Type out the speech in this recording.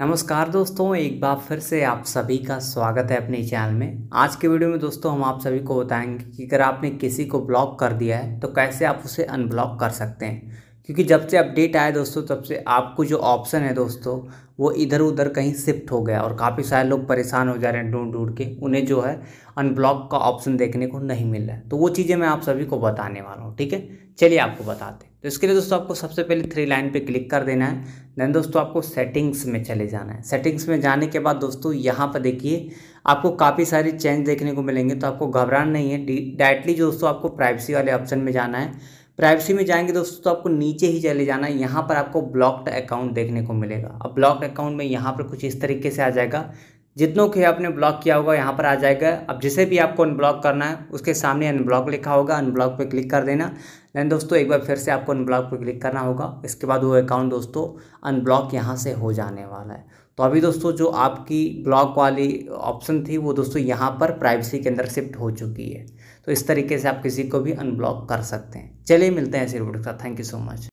नमस्कार दोस्तों एक बार फिर से आप सभी का स्वागत है अपने चैनल में आज के वीडियो में दोस्तों हम आप सभी को बताएंगे कि अगर आपने किसी को ब्लॉक कर दिया है तो कैसे आप उसे अनब्लॉक कर सकते हैं क्योंकि जब से अपडेट आया दोस्तों तब से आपको जो ऑप्शन है दोस्तों वो इधर उधर कहीं शिफ्ट हो गया और काफ़ी सारे लोग परेशान हो जा रहे हैं ढूंढ ढूंढ के उन्हें जो है अनब्लॉक का ऑप्शन देखने को नहीं मिल रहा है तो वो चीज़ें मैं आप सभी को बताने वाला हूँ ठीक है चलिए आपको बताते हैं तो इसके लिए दोस्तों आपको सबसे पहले थ्री लाइन पर क्लिक कर देना है देन दोस्तों आपको सेटिंग्स में चले जाना है सेटिंग्स में जाने के बाद दोस्तों यहाँ पर देखिए आपको काफ़ी सारे चेंज देखने को मिलेंगे तो आपको घबराना नहीं है डायरेक्टली दोस्तों आपको प्राइवेसी वाले ऑप्शन में जाना है प्राइवेसी में जाएंगे दोस्तों तो आपको नीचे ही चले जाना है यहाँ पर आपको ब्लॉक्ड अकाउंट देखने को मिलेगा अब ब्लॉक्ड अकाउंट में यहाँ पर कुछ इस तरीके से आ जाएगा जितनों के आपने ब्लॉक किया होगा यहाँ पर आ जाएगा अब जिसे भी आपको अनब्लॉक करना है उसके सामने अनब्लॉक लिखा होगा अनब्लॉक पे क्लिक कर देना लेकिन दोस्तों एक बार फिर से आपको अनब्लॉक पे क्लिक करना होगा इसके बाद वो अकाउंट दोस्तों अनब्लॉक यहाँ से हो जाने वाला है तो अभी दोस्तों जो आपकी ब्लॉक वाली ऑप्शन थी वो दोस्तों यहाँ पर प्राइवेसी के अंदर शिफ्ट हो चुकी है तो इस तरीके से आप किसी को भी अनब्लॉक कर सकते हैं चलिए मिलते हैं ऐसे रिपोर्ट के साथ थैंक यू सो मच